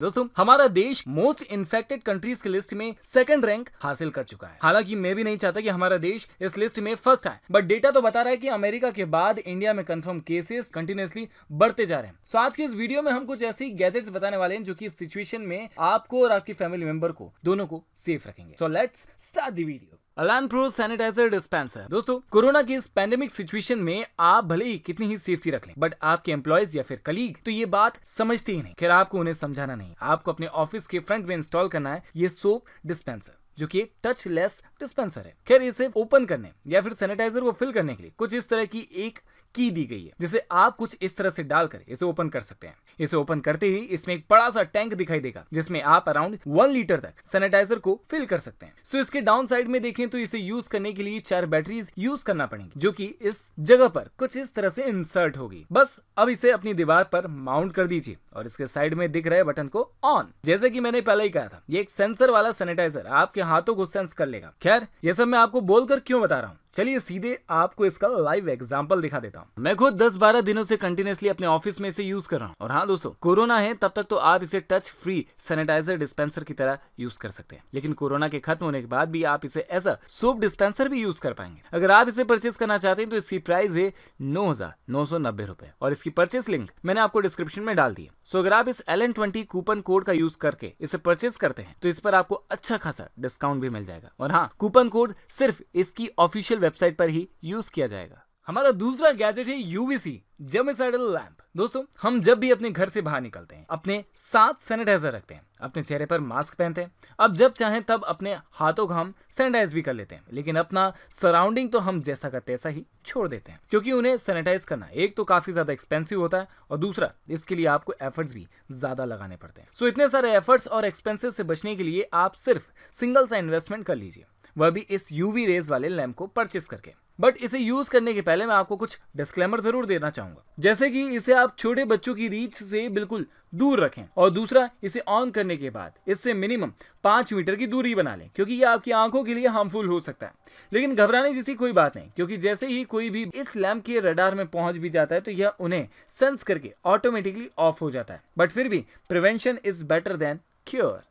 दोस्तों हमारा देश मोस्ट इन्फेक्टेड कंट्रीज की लिस्ट में सेकंड रैंक हासिल कर चुका है हालांकि मैं भी नहीं चाहता कि हमारा देश इस लिस्ट में फर्स्ट आए बट डेटा तो बता रहा है कि अमेरिका के बाद इंडिया में कंफर्म केसेस कंटिन्यूसली बढ़ते जा रहे हैं सो so, आज के इस वीडियो में हम कुछ ऐसी गैजेट्स बताने वाले हैं जो की सिचुएशन में आपको और आपकी फैमिली मेंबर को दोनों को सेफ रखेंगे so let's start the video अलान प्रो सैनिटाइजर डिस्पेंसर दोस्तों कोरोना की इस पैंडेमिक सिचुएशन में आप भले ही कितनी ही सेफ्टी रख लें बट आपके एम्प्लॉयज या फिर कलीग तो ये बात समझते ही नहीं खैर आपको उन्हें समझाना नहीं आपको अपने ऑफिस के फ्रंट में इंस्टॉल करना है ये सोप डिस्पेंसर जो कि एक टच लेस डिस्पेंसर है खैर इसे ओपन करने या फिर सैनिटाइजर को फिल करने के लिए कुछ इस तरह की एक की दी गई है जिसे आप कुछ इस तरह से डालकर इसे ओपन कर सकते हैं इसे ओपन करते ही इसमें एक बड़ा सा टैंक दिखाई देगा जिसमें आप अराउंड वन लीटर तक सैनिटाइजर को फिल कर सकते हैं सो इसके डाउन साइड में देखें तो इसे यूज करने के लिए चार बैटरीज यूज करना पड़ेगी जो की इस जगह पर कुछ इस तरह से इंसर्ट होगी बस अब इसे अपनी दीवार पर माउंट कर दीजिए और इसके साइड में दिख रहे बटन को ऑन जैसे की मैंने पहले ही कहा था ये एक सेंसर वाला सैनिटाइजर आपके हाथों को सेंस कर लेगा खैर ये सब मैं आपको बोलकर क्यों बता रहा हूँ चलिए सीधे आपको इसका लाइव एग्जाम्पल दिखा देता हूँ मैं खुद दस बारह दिनों से कंटिन्यूसली अपने ऑफिस में इसे यूज कर रहा हूँ और हाँ दोस्तों कोरोना है तब तक तो आप इसे टच फ्री सैनिटाइजर डिस्पेंसर की तरह यूज कर सकते हैं लेकिन कोरोना के खत्म होने के बाद भी आप इसे एज अ सोप डिस्पेंसर भी यूज कर पाएंगे अगर आप इसे परचेज करना चाहते हैं तो इसकी प्राइस है नौ हजार नौ सौ नब्बे और इसकी परचेस लिंक मैंने आपको डिस्क्रिप्शन में डाल दी है सो अगर आप इस L N twenty coupon code का यूज करके इसे परचेज करते हैं तो इस पर आपको अच्छा खासा डिस्काउंट भी मिल जाएगा और हाँ कूपन कोड सिर्फ इसकी ऑफिशियल वेबसाइट पर ही यूज किया जाएगा हमारा दूसरा गैजेट है यूवीसी जेमिसाइडल लैंप दोस्तों हम जब भी अपने घर से बाहर निकलते हैं अपने साथ सैनिटाइजर रखते हैं अपने चेहरे पर मास्क पहनते हैं अब जब चाहें तब अपने हाथों को हम सैनिटाइज भी कर लेते हैं लेकिन अपना सराउंडिंग तो हम जैसा का तैसा ही छोड़ देते हैं क्योंकि उन्हें सैनिटाइज करना एक तो काफी ज्यादा एक्सपेंसिव होता है और दूसरा इसके लिए आपको एफर्ट्स भी ज्यादा लगाने पड़ते हैं सो इतने सारे एफर्ट्स और एक्सपेंसेस से बचने के लिए आप सिर्फ सिंगल सा इन्वेस्टमेंट कर लीजिए वह भी इस यूवी रेज वाले लैम्प को परचेस करके बट इसे यूज करने के पहले मैं आपको कुछ डिस्क्लेमर जरूर देना चाहूंगा जैसे कि इसे आप छोटे बच्चों की रीच से बिल्कुल दूर रखें और दूसरा इसे ऑन करने के बाद इससे मिनिमम पांच मीटर की दूरी बना लें क्योंकि ये आपकी आंखों के लिए हार्मफुल हो सकता है लेकिन घबराने जैसी कोई बात नहीं क्योंकि जैसे ही कोई भी इस लैम्प के रडार में पहुंच भी जाता है तो यह उन्हें सेंस करके ऑटोमेटिकली ऑफ हो जाता है बट फिर भी prevention is better than cure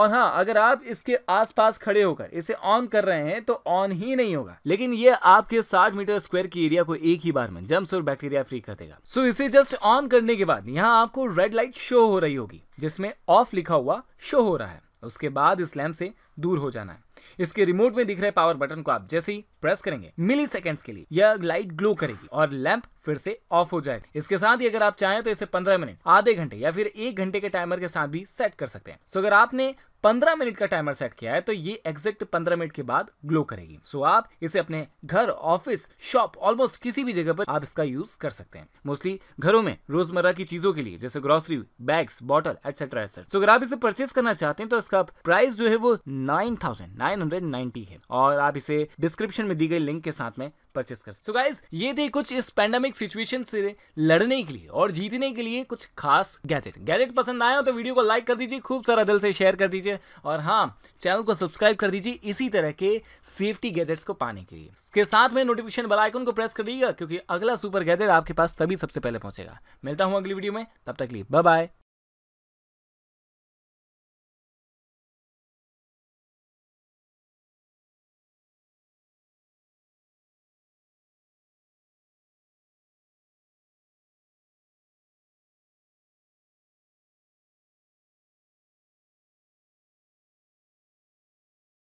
और हाँ अगर आप इसके आसपास खड़े होकर इसे ऑन कर रहे हैं तो ऑन ही नहीं होगा लेकिन ये आपके 60 मीटर स्क्वायर की एरिया को एक ही बार में जम्स और बैक्टीरिया फ्री कर देगा सो इसे जस्ट ऑन करने के बाद यहाँ आपको रेड लाइट शो हो रही होगी जिसमें ऑफ लिखा हुआ शो हो रहा है उसके बाद इस लैम्प से दूर हो जाना है इसके रिमोट में दिख रहे पावर बटन को आप जैसे ही प्रेस करेंगे मिली सेकेंड के लिए यह लाइट ग्लो करेगी और लैंप फिर से ऑफ हो जाएगा इसके साथ ही अगर आप चाहें तो इसे पंद्रह मिनट आधे घंटे या फिर एक घंटे के टाइमर के साथ भी सेट कर सकते हैं सो अगर आपने 15 मिनट का टाइमर सेट किया है तो ये एग्जैक्ट 15 मिनट के बाद ग्लो करेगी सो so, आप इसे अपने घर ऑफिस शॉप ऑलमोस्ट किसी भी जगह पर आप इसका यूज कर सकते हैं मोस्टली घरों में रोजमर्रा की चीजों के लिए जैसे grocery bags bottle etcetera etcetera so अगर आप इसे परचेस करना चाहते हैं तो इसका प्राइस जो है वो नाइन थाउजेंड 990 है और आप इसे डिस्क्रिप्शन में दी गई लिंक के साथ में परचेस कर सकते सो गाइज ये थे कुछ इस पैंडेमिक सिचुएशन से लड़ने के लिए और जीतने के लिए कुछ खास गैजेट गैजेट पसंद आया हो तो वीडियो को लाइक कर दीजिए खूब सारा दिल से शेयर कर दीजिए और हाँ चैनल को सब्सक्राइब कर दीजिए इसी तरह के सेफ्टी गैजेट्स को पाने के लिए इसके साथ में नोटिफिकेशन बेल आइकन को प्रेस कर दीजिएगा क्योंकि अगला सुपर गैजेट आपके पास तभी सबसे पहले पहुंचेगा मिलता हूँ अगली वीडियो में तब तक लिए बाय बाय